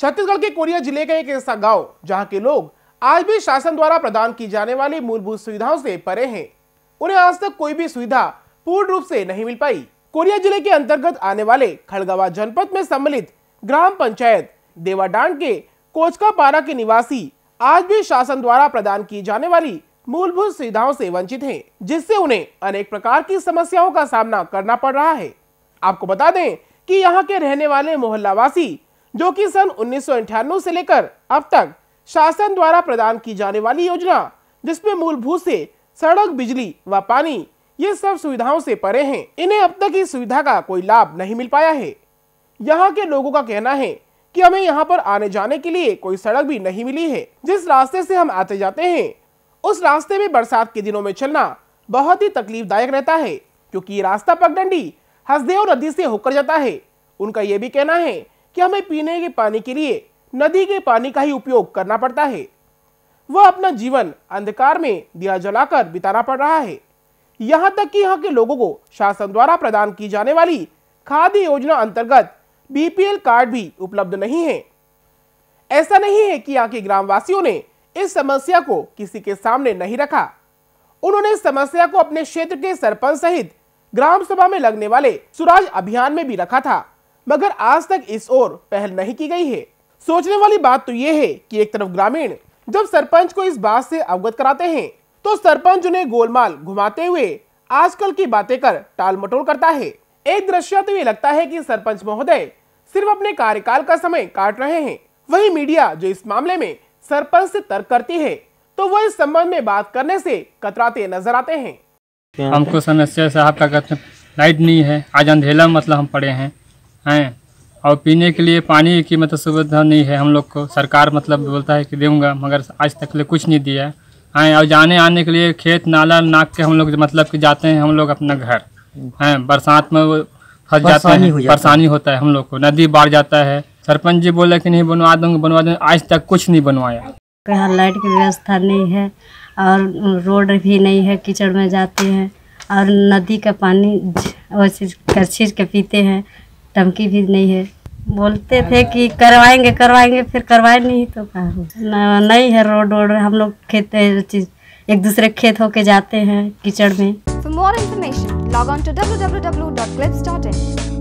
छत्तीसगढ़ के कोरिया जिले का एक ऐसा गांव जहां के लोग आज भी शासन द्वारा प्रदान की जाने वाली मूलभूत सुविधाओं से परे हैं उन्हें आज तक कोई भी सुविधा पूर्ण रूप से नहीं मिल पाई कोरिया जिले के अंतर्गत आने वाले खड़गवा जनपद में सम्मिलित ग्राम पंचायत देवाडांड के कोचका पारा के निवासी आज भी शासन द्वारा प्रदान की जाने वाली मूलभूत सुविधाओं से वंचित हैं, जिससे उन्हें अनेक प्रकार की समस्याओं का सामना करना पड़ रहा है आपको बता दें कि यहाँ के रहने वाले मोहल्लावासी जो कि सन उन्नीस से लेकर अब तक शासन द्वारा प्रदान की जाने वाली योजना जिसमें मूलभूत से सड़क बिजली व पानी ये सब सुविधाओं से परे हैं इन्हें अब तक इस सुविधा का कोई लाभ नहीं मिल पाया है यहाँ के लोगों का कहना है कि हमें यहाँ पर आने जाने के लिए कोई सड़क भी नहीं मिली है जिस रास्ते से हम आते जाते हैं उस रास्ते में बरसात के दिनों में चलना बहुत ही तकलीफदायक रहता है क्योंकि ये रास्ता पगडंडी हसदेव नदी से होकर जाता है उनका ये भी कहना है कि हमें पीने के पानी के लिए नदी के पानी का ही उपयोग करना पड़ता है वह अपना जीवन अंधकार में दिया जलाकर बिताना पड़ रहा है यहाँ तक कि यहाँ के लोगों को शासन द्वारा प्रदान की जाने वाली खाद्य योजना अंतर्गत बीपीएल कार्ड भी उपलब्ध नहीं है ऐसा नहीं है कि यहाँ के ग्रामवासियों ने इस समस्या को किसी के सामने नहीं रखा उन्होंने इस समस्या को अपने क्षेत्र के सरपंच सहित ग्राम सभा में लगने वाले सुराज अभियान में भी रखा था मगर आज तक इस ओर पहल नहीं की गई है सोचने वाली बात तो ये है कि एक तरफ ग्रामीण जब सरपंच को इस बात से अवगत कराते हैं तो सरपंच उन्हें गोलमाल घुमाते हुए आजकल की बातें कर टाल मटोल करता है एक दृश्य तो ये लगता है कि सरपंच महोदय सिर्फ अपने कार्यकाल का समय काट रहे हैं वही मीडिया जो इस मामले में सरपंच से तर्क करती है तो वह इस संबंध में बात करने से कतराते नजर आते हैं हमको समस्या साहब आपका लाइट नहीं है आज अंधेला मतलब हम पड़े हैं हैं और पीने के लिए पानी की मतलब सुविधा नहीं है हम लोग को सरकार मतलब बोलता है कि दूँगा मगर आज तक ले कुछ नहीं दिया है और जाने आने के लिए खेत नाला नाक के हम लोग मतलब कि जाते हैं हम लोग अपना घर हैं बरसात में वो फंस जाते हैं परेशानी होता है हम लोग को नदी बाढ़ जाता है सरपंच जी बोले कि नहीं बनवा दूंगा बनवा दूंगा आज तक कुछ नहीं बनवाया यहाँ लाइट की व्यवस्था नहीं है और रोड भी नहीं है कीचड़ में जाते हैं और नदी का पानी वैसे कर के पीते हैं टमकी भी नहीं है बोलते हाँ थे कि करवाएंगे करवाएंगे फिर करवाए नहीं तो कहा नहीं है रोड वोड हम लोग खेत एक दूसरे खेत होके जाते हैं कीचड़ में for more information log on to W W W dot clips dot in